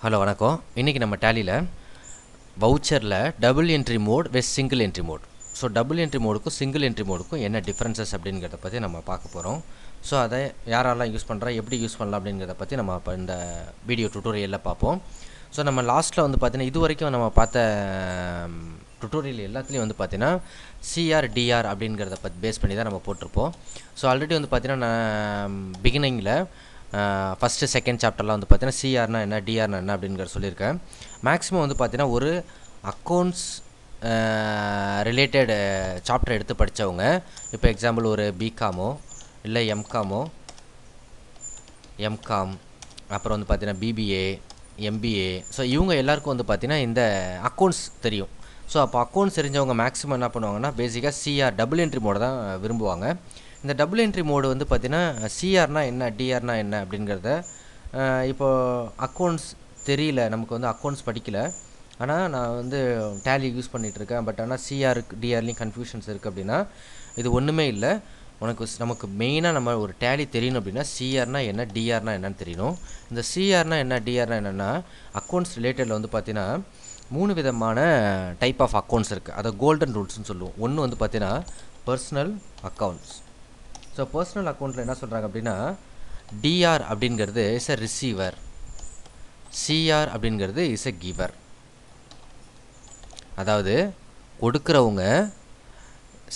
hello வணக்கம் இன்றைக்கி நம்ம டேலியில் வவுச்சரில் டபுள் என்ட்ரி மோட் வெஸ் single entry mode so double entry மோடுக்கும் சிங்கிள் என்ட்ரி மோடுக்கும் என்ன டிஃப்ரென்சஸ் அப்படிங்கிறத பற்றி நம்ம பார்க்க போகிறோம் ஸோ அதை யாரெல்லாம் யூஸ் பண்ணுறா எப்படி யூஸ் பண்ணலாம் அப்படிங்கிறத பற்றி நம்ம இப்போ இந்த வீடியோ டுட்டோரியலில் பார்ப்போம் ஸோ நம்ம லாஸ்ட்டில் வந்து பார்த்திங்கன்னா இது வரைக்கும் நம்ம பார்த்த டுட்டோரியல் எல்லாத்துலேயும் வந்து பார்த்திங்கன்னா சிஆர் டிஆர் அப்படிங்கிறத பற்றி பேஸ் பண்ணி தான் நம்ம போட்டிருப்போம் ஸோ ஆல்ரெடி வந்து பார்த்திங்கன்னா நான் பிகினிங்கில் ஃபஸ்ட்டு செகண்ட் சாப்டர்லாம் வந்து பார்த்தீங்கன்னா சிஆர்னா என்ன டிஆர்னா என்ன அப்படிங்கிற சொல்லியிருக்கேன் மேக்ஸிமம் வந்து பார்த்தீங்கன்னா ஒரு அக்கௌண்ட்ஸ் ரிலேட்டட் சாப்டர் எடுத்து படித்தவங்க இப்போ எக்ஸாம்பிள் ஒரு பிகாமோ இல்லை எம்காமோ எம்காம் அப்புறம் வந்து பார்த்தீங்கன்னா பிபிஏ எம்பிஏ ஸோ இவங்க எல்லாருக்கும் வந்து பார்த்தீங்கன்னா இந்த அக்கௌண்ட்ஸ் தெரியும் ஸோ அப்போ அக்கௌண்ட்ஸ் தெரிஞ்சவங்க மேக்ஸிமம் என்ன பண்ணுவாங்கன்னா பேசிக்காக சிஆர் டபுள் என்ட்ரி மோட தான் விரும்புவாங்க இந்த டபுள் என்ட்ரி மோடு வந்து பார்த்திங்கன்னா சிஆர்னா என்ன டிஆர்னா என்ன அப்படிங்கிறத இப்போது அக்கௌண்ட்ஸ் தெரியல நமக்கு வந்து அக்கௌண்ட்ஸ் படிக்கல ஆனால் நான் வந்து டேலி யூஸ் பண்ணிகிட்ருக்கேன் பட் ஆனால் சிஆருக்கு டிஆர்லேயும் கன்ஃபியூஷன்ஸ் இருக்குது அப்படின்னா இது ஒன்றுமே இல்லை உனக்கு நமக்கு மெயினாக நம்ம ஒரு டேலி தெரியணும் அப்படின்னா சிஆர்னா என்ன டிஆர்னா என்னன்னு தெரியணும் இந்த சிஆர்னா என்ன டிஆர்னா என்னென்னா அக்கௌண்ட்ஸ் ரிலேட்டடில் வந்து பார்த்தீங்கன்னா மூணு விதமான டைப் ஆஃப் அக்கௌண்ட்ஸ் இருக்குது அதை கோல்டன் ரூல்ஸ்னு சொல்லுவோம் ஒன்று வந்து பார்த்தீங்கன்னா பர்சனல் அக்கௌண்ட்ஸ் ஸோ பர்சனல் அக்கௌண்ட்டில் என்ன சொல்கிறாங்க அப்படின்னா டிஆர் அப்படிங்கிறது இஸ் எ ரிசீவர் சிஆர் அப்படிங்கிறது இஸ் எ கிவர் அதாவது கொடுக்குறவங்க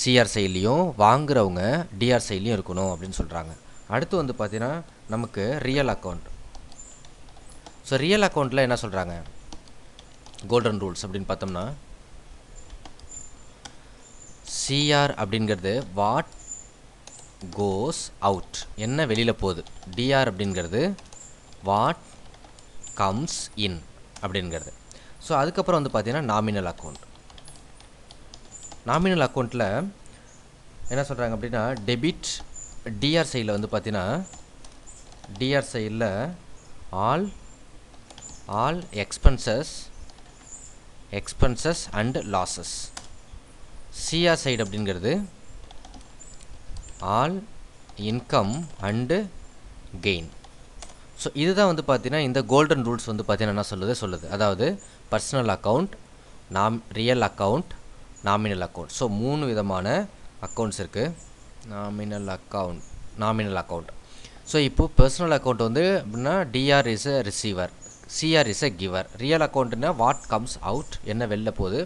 சிஆர் செயலியும் வாங்குறவங்க டிஆர் செயலியும் இருக்கணும் அப்படின்னு சொல்கிறாங்க அடுத்து வந்து பார்த்தீங்கன்னா நமக்கு ரியல் அக்கௌண்ட் ஸோ ரியல் அக்கௌண்ட்டில் என்ன சொல்கிறாங்க கோல்டன் ரூல்ஸ் அப்படின்னு பார்த்தோம்னா சிஆர் அப்படிங்கிறது வாட் கோஸ் அவுட் என்ன வெளியில் போகுது டிஆர் அப்படிங்கிறது வாட் கம்ஸ் இன் அப்படிங்கிறது ஸோ அதுக்கப்புறம் வந்து பார்த்திங்கன்னா நாமினல் அக்கௌண்ட் நாமினல் அக்கௌண்ட்டில் என்ன சொல்கிறாங்க அப்படின்னா டெபிட் டிஆர் சைடில் வந்து பார்த்திங்கன்னா டிஆர் சைடில் all all expenses expenses and losses CR side அப்படிங்கிறது all income and gain so இதுதான் வந்து பார்த்தீங்கன்னா இந்த கோல்டன் ரூல்ஸ் வந்து பார்த்தீங்கன்னா என்ன சொல்லுது சொல்லுது அதாவது பர்சனல் அக்கௌண்ட் நாம் real account nominal account so மூணு விதமான அக்கௌண்ட்ஸ் இருக்குது nominal account nominal account so இப்போது பர்சனல் அக்கௌண்ட் வந்து அப்படின்னா DR is a receiver CR is a giver real அக்கௌண்ட்னா வாட் கம்ஸ் அவுட் என்ன வெளில போகுது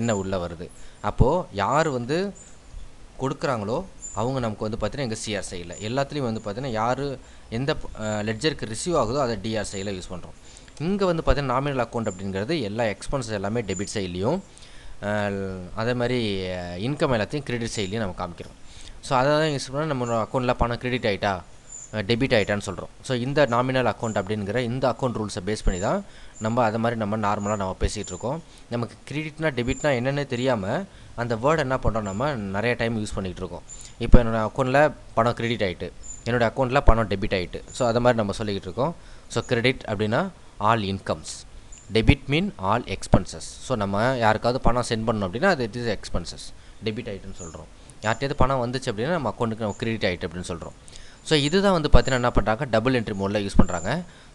என்ன உள்ளே வருது அப்போது யார் வந்து கொடுக்குறாங்களோ அவங்க நமக்கு வந்து பார்த்தீங்கன்னா எங்கள் சிஆர்சையில் எல்லாத்துலேயும் வந்து பார்த்தீங்கன்னா யார் எந்த லெட்ஜருக்கு ரிசீவ் ஆகுதோ அதை டிஆர்சையில் யூஸ் பண்ணுறோம் இங்கே வந்து பார்த்தீங்கன்னா நாமினல் அக்கௌண்ட் அப்படிங்கிறது எல்லா எக்ஸ்பென்சஸ் எல்லாமே டெபிட் சைட்லேயும் அதே மாதிரி இன்கம் எல்லாத்தையும் கிரெடிட் சைட்லேயும் நம்ம காமிக்கிறோம் ஸோ அதை தான் யூஸ் பண்ணால் நம்ம அக்கௌண்ட்டில் பணம் கிரெடிட் ஆகிட்டா டெபிட் ஆகிட்டான்னு சொல்கிறோம் ஸோ இந்த நாமினல் அக்கௌண்ட் அப்படிங்கிற இந்த அக்கௌண்ட் ரூல்ஸை பேஸ் பண்ணி தான் நம்ம அதை மாதிரி நம்ம நார்மலாக நம்ம பேசிகிட்டு இருக்கோம் நமக்கு கிரெடிட்னா டெபிட்னா என்னென்னு தெரியாமல் அந்த வேர்டு என்ன பண்ணுறோம் நம்ம நிறைய டைம் யூஸ் பண்ணிகிட்டு இருக்கோம் இப்போ என்னோடய அக்கௌண்ட்டில் பணம் கிரெடிட் ஆகிட்டு என்னோடய அக்கௌண்ட்டில் பணம் டெபிட் ஆகிட்டு ஸோ அதை மாதிரி நம்ம சொல்லிக்கிட்டு இருக்கோம் ஸோ கிரெடிட் அப்படின்னா all incomes debit mean all expenses so நம்ம யாருக்காவது பணம் சென்ட் பண்ணோம் அப்படின்னா அது இட் இஸ் எக்ஸ்பென்சஸ் டெபிட் ஆகிட்டுன்னு சொல்கிறோம் யார்கிட்டயாவது பணம் வந்துச்சு அப்படின்னா நம்ம அக்கௌண்ட்டுக்கு நம்ம கிரெடிட் ஆகிட்டு அப்படின்னு சொல்கிறோம் ஸோ இதுதான் வந்து பார்த்தீங்கன்னா என்ன பண்ணுறாங்க டபுள் என்ட்ரி மோடில் யூஸ் பண்ணுறாங்க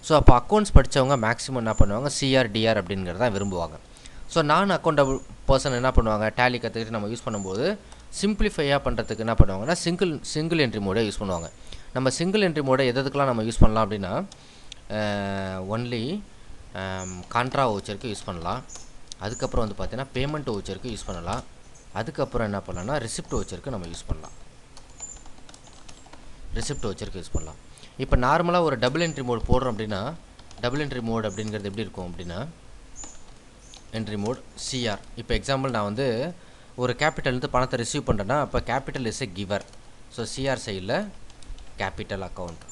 ஸோ அப்போ அக்கௌண்ட்ஸ் படித்தவங்க மேக்ஸிமம் என்ன பண்ணுவாங்க சிஆர்டிஆர் அப்படிங்கிறது தான் விரும்புவாங்க ஸோ நான் அக்கௌண்டபிள் பர்சன் என்ன பண்ணுவாங்க டேலி கற்றுக்கிட்டு நம்ம யூஸ் பண்ணும்போது சிம்பிளிஃபையாக பண்ணுறதுக்கு என்ன பண்ணுவாங்கன்னா சிங்கிள் சிங்கிள் என்ட்ரி மோடை யூஸ் பண்ணுவாங்க நம்ம சிங்கிள் என்ட்ரி மோடை எதுக்கெலாம் நம்ம யூஸ் பண்ணலாம் அப்படின்னா ஒன்லி கான்ட்ரா ஓச்சருக்கு யூஸ் பண்ணலாம் அதுக்கப்புறம் வந்து பார்த்திங்கன்னா பேமெண்ட் ஓச்சருக்கு யூஸ் பண்ணலாம் அதுக்கப்புறம் என்ன பண்ணலாம்னா ரிசிப்ட் ஓச்சருக்கு நம்ம யூஸ் பண்ணலாம் ரிசிப்ட் வச்சுருக்கு யூஸ் பண்ணலாம் இப்போ நார்மலாக ஒரு டபுள் என்ட்ரி மோட் போடுறோம் அப்படின்னா டபுள் என்ட்ரி மோட் அப்படிங்கிறது எப்படி இருக்கும் அப்படின்னா என்ட்ரி மோட் சிஆர் இப்போ எக்ஸாம்பிள் நான் வந்து ஒரு கேபிட்டல்லேருந்து பணத்தை ரிசீவ் பண்ணுறேன்னா இப்போ capital is a giver so CR சைடில் கேபிட்டல் அக்கௌண்ட்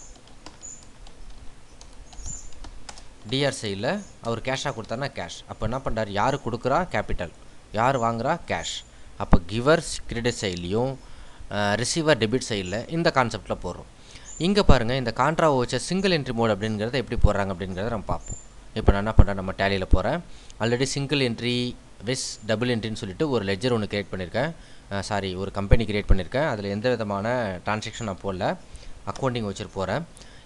டிஆர் சைடில் அவர் கேஷாக கொடுத்தாருன்னா கேஷ் அப்போ என்ன பண்ணுறாரு யார் கொடுக்குறா கேபிட்டல் யார் வாங்குகிறா கேஷ் அப்போ கிவர் கிரெடிட் சைட்லேயும் ரிசீவர் டெபிட் சைடில் இந்த கான்செப்டில் போடுறோம் இங்கே பாருங்கள் இந்த contra voucher single entry mode அப்படிங்கிறத எப்படி போடுறாங்க அப்படிங்கிறத நம்ம பார்ப்போம் இப்போ நான் என்ன பண்ணுறேன் நம்ம டேலியில் போகிறேன் ஆல்ரெடி சிங்கிள் என்ட்ரி விஸ் டபுள் என்ட்ரின்னு சொல்லிட்டு ஒரு லெஜர் ஒன்று கிரியேட் பண்ணியிருக்கேன் சாரி ஒரு கம்பெனி கிரியேட் பண்ணியிருக்கேன் அதில் எந்த விதமான டிரான்சாக்ஷன் நான் போடல அக்கௌண்டிங் வச்சுட்டு போகிறேன்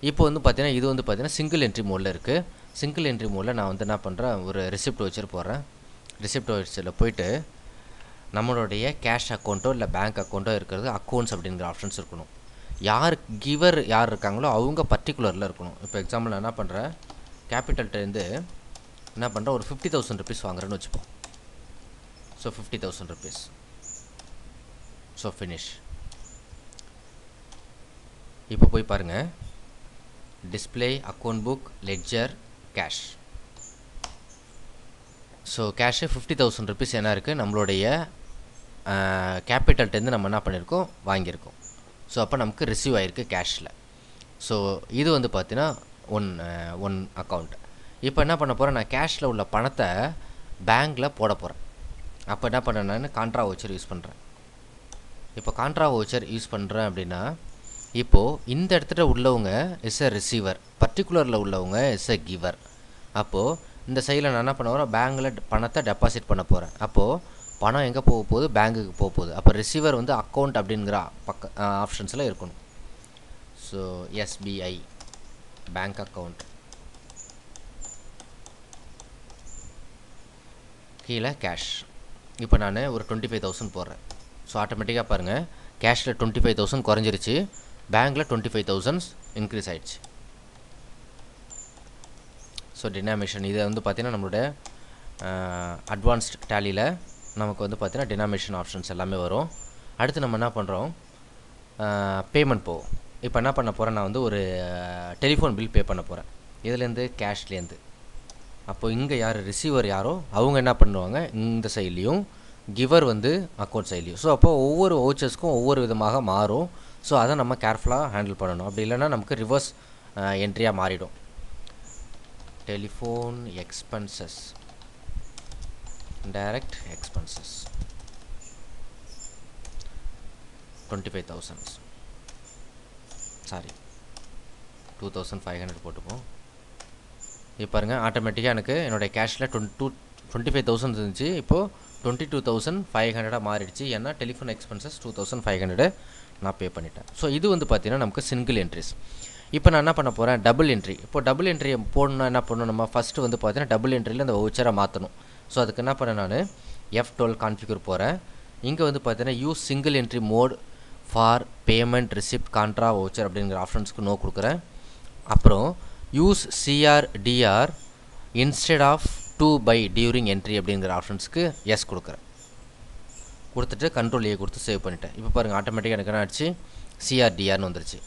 இப்போ வந்து பார்த்தீங்கன்னா இது வந்து பார்த்தீங்கன்னா சிங்கிள் என்ட்ரி மோடில் இருக்குது சிங்கிள் என்ட்ரி மோடில் நான் வந்து என்ன பண்ணுறேன் ஒரு ரிசிப்ட் வச்சுட்டு போகிறேன் ரிசிப்ட் வச்சில் போயிட்டு நம்மளுடைய கேஷ் அக்கௌண்ட்டோ இல்லை பேங்க் அக்கௌண்ட்டோ இருக்கிறது அக்கௌண்ட்ஸ் அப்படிங்கிற ஆப்ஷன்ஸ் இருக்கணும் யார் கிவர் யார் இருக்காங்களோ அவங்க பர்டிகுலரில் இருக்கணும் இப்போ எக்ஸாம்பிள் என்ன பண்ணுற கேபிட்டல்கிட்டேருந்து என்ன பண்ணுற ஒரு ஃபிஃப்டி தௌசண்ட் ருபீஸ் வாங்குறேன்னு வச்சுப்போம் so fifty thousand rupees so finish இப்போ போய் பாருங்கள் display account book ledger cash so cash fifty thousand rupees என்ன இருக்குது நம்மளுடைய இருந்து நம்ம என்ன பண்ணியிருக்கோம் வாங்கியிருக்கோம் ஸோ அப்போ நமக்கு ரிசீவ் ஆகிருக்கு கேஷில் ஸோ இது வந்து பார்த்தீங்கன்னா ஒன் ஒன் அக்கௌண்ட் இப்போ என்ன பண்ண போகிறேன் நான் கேஷில் உள்ள பணத்தை பேங்க்கில் போட போகிறேன் அப்போ என்ன பண்ணேன் கான்ட்ரா வவுச்சர் யூஸ் பண்ணுறேன் இப்போ கான்ட்ரா வவுச்சர் யூஸ் பண்ணுறேன் அப்படின்னா இப்போது இந்த இடத்துல உள்ளவங்க இஸ் எ ரிசீவர் பர்டிகுலரில் உள்ளவங்க இஸ் எ கிவர் அப்போது இந்த சைடில் நான் என்ன பண்ண போகிறேன் பேங்கில் பணத்தை டெபாசிட் பண்ண போகிறேன் அப்போது பணம் எங்கே போக போகுது பேங்குக்கு போக போகுது அப்போ ரிசீவர் வந்து அக்கௌண்ட் அப்படிங்கிற பக்க ஆப்ஷன்ஸில் இருக்கணும் ஸோ எஸ்பிஐ பேங்க் அக்கௌண்ட் கீழே கேஷ் இப்போ நான் ஒரு டுவெண்ட்டி ஃபைவ் தௌசண்ட் போடுறேன் ஸோ ஆட்டோமேட்டிக்காக பாருங்கள் கேஷில் டுவெண்ட்டி ஃபைவ் தௌசண்ட் குறைஞ்சிருச்சு பேங்க்கில் டுவெண்ட்டி ஃபைவ் தௌசண்ட்ஸ் இன்க்ரீஸ் ஆகிடுச்சு ஸோ டினாமேஷன் இதை வந்து பார்த்திங்கன்னா நம்மளோட அட்வான்ஸ்ட் டேலியில் நமக்கு வந்து பார்த்திங்கன்னா டினாமினேஷன் ஆப்ஷன்ஸ் எல்லாமே வரும் அடுத்து நம்ம என்ன பண்ணுறோம் பேமெண்ட் போ இப்போ என்ன பண்ண போகிறேன் நான் வந்து ஒரு டெலிஃபோன் பில் பே பண்ண போகிறேன் இதுலேருந்து கேஷ்லேருந்து அப்போது இங்கே யார் ரிசீவர் யாரோ அவங்க என்ன பண்ணுவாங்க இந்த சைட்லேயும் கிவர் வந்து அக்கௌண்ட் சைட்லேயும் ஸோ அப்போது ஒவ்வொரு ஓச்சர்ஸ்க்கும் ஒவ்வொரு விதமாக மாறும் ஸோ அதை நம்ம கேர்ஃபுல்லாக ஹேண்டில் பண்ணணும் அப்படி இல்லைன்னா நமக்கு ரிவர்ஸ் என்ட்ரியாக மாறிடும் telephone expenses direct expenses 25000 sorry two thousand five hundred போட்டுப்போம் இப்போ பாருங்கள் ஆட்டோமேட்டிக்காக எனக்கு என்னுடைய கேஷில் twenty two twenty five thousand இருந்துச்சு இப்போது டுவெண்ட்டி டூ தௌசண்ட் ஃபைவ் ஹண்ட்ரடாக மாறிடுச்சு டெலிஃபோன் டூ தௌசண்ட் ஃபைவ் நான் பே பண்ணிட்டேன் ஸோ இது வந்து பார்த்தினா நமக்கு சிங்கிள் என்ட்ரிஸ் இப்போ நான் என்ன பண்ண போகிறேன் டபுள் என்ட்ரி இப்போ டபுள் என்ட்ரி போன்னும் என்ன பண்ணணும் நம்ம ஃபஸ்ட்டு வந்து பார்த்தீங்கன்னா டபுள் entryல் அந்த வவுச்சரை மாற்றணும் ஸோ அதுக்கு என்ன பண்ணேன் நான் எஃப் டுவெல் கான்ஃபிகர் போகிறேன் இங்கே வந்து பார்த்தீங்கன்னா use single entry mode for payment receipt contra voucher அப்படிங்கிற ஆப்ஷன்ஸ்க்கு நோ கொடுக்குறேன் அப்புறம் use CR DR instead of to by during entry அப்படிங்கிற ஆப்ஷன்ஸ்க்கு எஸ் கொடுக்குறேன் கொடுத்துட்டு கண்ட்ரோல் ஏ கொடுத்து சேவ் பண்ணிட்டேன் இப்போ பாருங்கள் ஆட்டோமேட்டிக்காக எனக்கு என்ன ஆச்சு சிஆர்டிஆர்னு வந்துருச்சு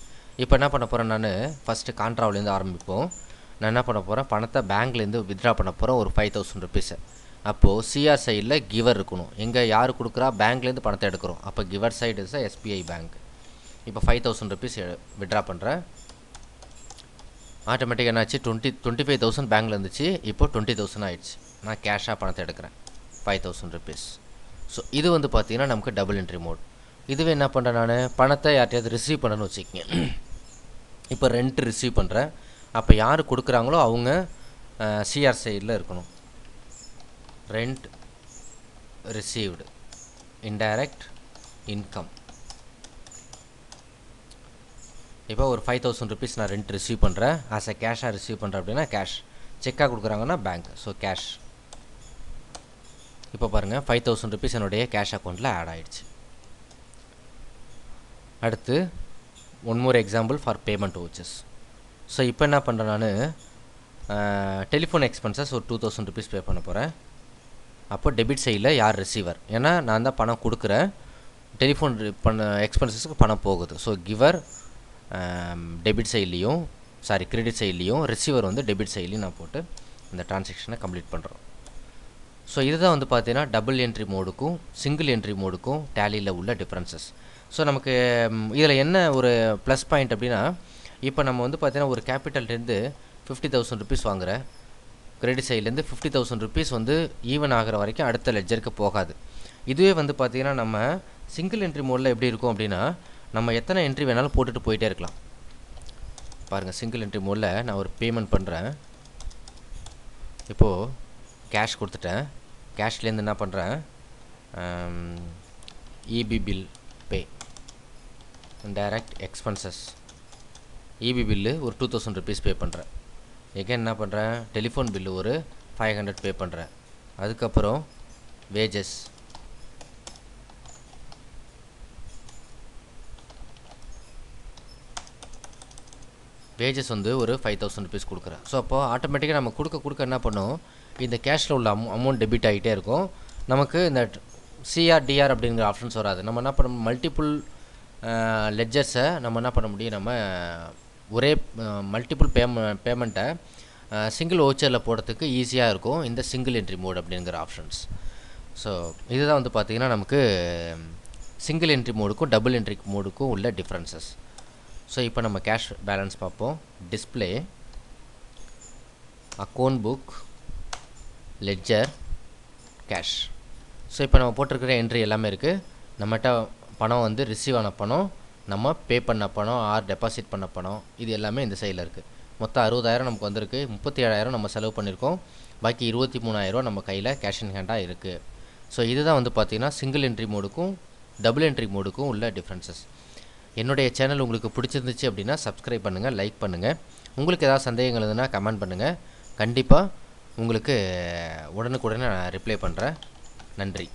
இப்போ என்ன பண்ண போகிறேன் நான் ஃபஸ்ட்டு கான்ட்ராவிலேருந்து ஆரம்பிப்போம் நான் என்ன பண்ண போகிறேன் பணத்தை பேங்க்லேருந்து வித்ட்ரா பண்ண போகிறேன் ஒரு ஃபைவ் தௌசண்ட் ருபீஸை அப்போது சிஆர் சைடில் கிவர் இருக்கணும் எங்கே யார் கொடுக்குறா பேங்க்லேருந்து பணத்தை எடுக்கிறோம் அப்போ giver side is SBI bank இப்போ ஃபைவ் தௌசண்ட் ருபீஸ் விட்ரா பண்ணுறேன் ஆட்டோமேட்டிக்காக என்னாச்சு டுவெண்ட்டி டுவெண்ட்டி ஃபைவ் தௌசண்ட் பேங்க்ல இருந்துச்சு இப்போ டுவெண்ட்டி தௌசண்ட் ஆயிடுச்சு நான் கேஷாக பணத்தை எடுக்கிறேன் ஃபைவ் தௌசண்ட் ருபீஸ் ஸோ இது வந்து பார்த்தீங்கன்னா நமக்கு டபுள் என்ட்ரி மோட் இதுவே என்ன பண்ணுறேன் நான் பணத்தை யார்ட்டையாவது ரிசீவ் பண்ணணும்னு வச்சுக்கோங்க இப்போ ரெண்ட் ரிசீவ் பண்ணுறேன் அப்போ யார் கொடுக்குறாங்களோ அவங்க சிஆர் சைடில் இருக்கணும் rent received indirect income இப்போ ஒரு ஃபைவ் தௌசண்ட் ருபீஸ் நான் ரெண்ட் ரிசீவ் பண்ணுறேன் ஆஸ் அ கேஷாக ரிசீவ் பண்ணுறேன் அப்படின்னா கேஷ் செக்காக கொடுக்குறாங்கன்னா பேங்க் ஸோ கேஷ் இப்போ பாருங்கள் ஃபைவ் தௌசண்ட் ருபீஸ் என்னுடைய கேஷ் அக்கௌண்ட்டில் ஆட் ஆகிடுச்சு அடுத்து one more example for payment வவுச்சஸ் ஸோ இப்போ என்ன பண்ணுறேன் நான் டெலிஃபோன் எக்ஸ்பென்சஸ் ஒரு டூ தௌசண்ட் ருபீஸ் பே பண்ண போகிறேன் அப்போ டெபிட் சைடில் யார் ரிசீவர் ஏன்னா நான் தான் பணம் கொடுக்குறேன் டெலிஃபோன் பண்ண எக்ஸ்பென்சஸ்க்கு பணம் போகுது ஸோ கிவர் டெபிட் சைட்லேயும் சாரி கிரெடிட் சைட்லேயும் ரிசீவர் வந்து டெபிட் சைட்லேயும் நான் போட்டு இந்த டிரான்சாக்ஷனை கம்ப்ளீட் பண்ணுறோம் ஸோ இதுதான் வந்து பார்த்தீங்கன்னா டபுள் என்ட்ரி மோடுக்கும் சிங்கிள் என்ட்ரி மோடுக்கும் டேலியில் உள்ள டிஃப்ரென்சஸ் ஸோ நமக்கு இதில் என்ன ஒரு ப்ளஸ் பாயிண்ட் அப்படின்னா இப்போ நம்ம வந்து பார்த்தீங்கன்னா ஒரு கேபிட்டல்லேருந்து ஃபிஃப்டி தௌசண்ட் ருபீஸ் வாங்குகிறேன் கிரெடிட் சைட்லேருந்து ஃபிஃப்டி தௌசண்ட் ருபீஸ் வந்து ஈவன் ஆகிற வரைக்கும் அடுத்த லெட்ஜருக்கு போகாது இதுவே வந்து பார்த்திங்கன்னா நம்ம சிங்கிள் என்ட்ரி மோடில் எப்படி இருக்கும் அப்படின்னா நம்ம எத்தனை என்ட்ரி வேணாலும் போட்டுட்டு போயிட்டே இருக்கலாம் பாருங்கள் சிங்கிள் என்ட்ரி மோடில் நான் ஒரு பேமெண்ட் பண்ணுறேன் இப்போது கேஷ் கொடுத்துட்டேன் கேஷ்லேருந்து என்ன பண்ணுறேன் EB bill pay direct expenses EB bill ஒரு டூ தௌசண்ட் ருபீஸ் பே பண்ணுறேன் எகைன் என்ன பண்ணுறேன் டெலிஃபோன் பில்லு ஒரு ஃபைவ் ஹண்ட்ரட் பே பண்ணுறேன் அதுக்கப்புறம் வேஜஸ் வேஜஸ் வந்து ஒரு ஃபைவ் தௌசண்ட் ருபீஸ் கொடுக்குறேன் ஸோ அப்போது ஆட்டோமேட்டிக்காக நம்ம கொடுக்க கொடுக்க என்ன பண்ணும் இந்த கேஷில் உள்ள அமௌ அமௌண்ட் டெபிட் ஆகிட்டே இருக்கும் நமக்கு இந்த சிஆர்டிஆர் அப்படிங்கிற ஆப்ஷன்ஸ் வராது நம்ம என்ன பண்ண மல்டிப்புள் லெட்ஜர்ஸை நம்ம என்ன பண்ண முடியும் நம்ம ஒரே மல்டிபிள் பேம பேமெண்ட்டை சிங்கிள் ஓச்சரில் போடுறதுக்கு ஈஸியாக இருக்கும் இந்த சிங்கிள் என்ட்ரி மோட் அப்படிங்கிற ஆப்ஷன்ஸ் ஸோ இதுதான் வந்து பார்த்திங்கன்னா நமக்கு சிங்கிள் என்ட்ரி மோடுக்கும் டபுள் என்ட்ரி மோடுக்கும் உள்ள டிஃப்ரென்சஸ் ஸோ இப்போ நம்ம கேஷ் பேலன்ஸ் பார்ப்போம் display account book ledger cash so இப்போ நம்ம போட்டிருக்கிற என்ட்ரி எல்லாமே இருக்குது நம்மகிட்ட பணம் வந்து ரிசீவ் ஆன பணம் நம்ம பே பண்ண பணம் ஆர் டெபாசிட் பண்ண பணம் இது எல்லாமே இந்த சைடில் இருக்குது மொத்தம் அறுபதாயிரம் நமக்கு வந்திருக்கு முப்பத்தி ஏழாயிரம் நம்ம செலவு பண்ணியிருக்கோம் பாக்கி இருபத்தி மூணாயிரரூவா நம்ம கையில் கேஷ் இன் ஹேண்டாக இருக்குது ஸோ இதுதான் வந்து பார்த்திங்கன்னா சிங்கிள் என்ட்ரி மோடுக்கும் டபுள் என்ட்ரி மோடுக்கும் உள்ள டிஃப்ரென்சஸ் என்னுடைய சேனல் உங்களுக்கு பிடிச்சிருந்துச்சு அப்படின்னா சப்ஸ்கிரைப் பண்ணுங்கள் லைக் பண்ணுங்கள் உங்களுக்கு ஏதாவது சந்தேகங்கள் இருந்ததுன்னா கமெண்ட் பண்ணுங்கள் கண்டிப்பாக உங்களுக்கு உடனுக்குடனே நான் ரிப்ளை பண்ணுறேன் நன்றி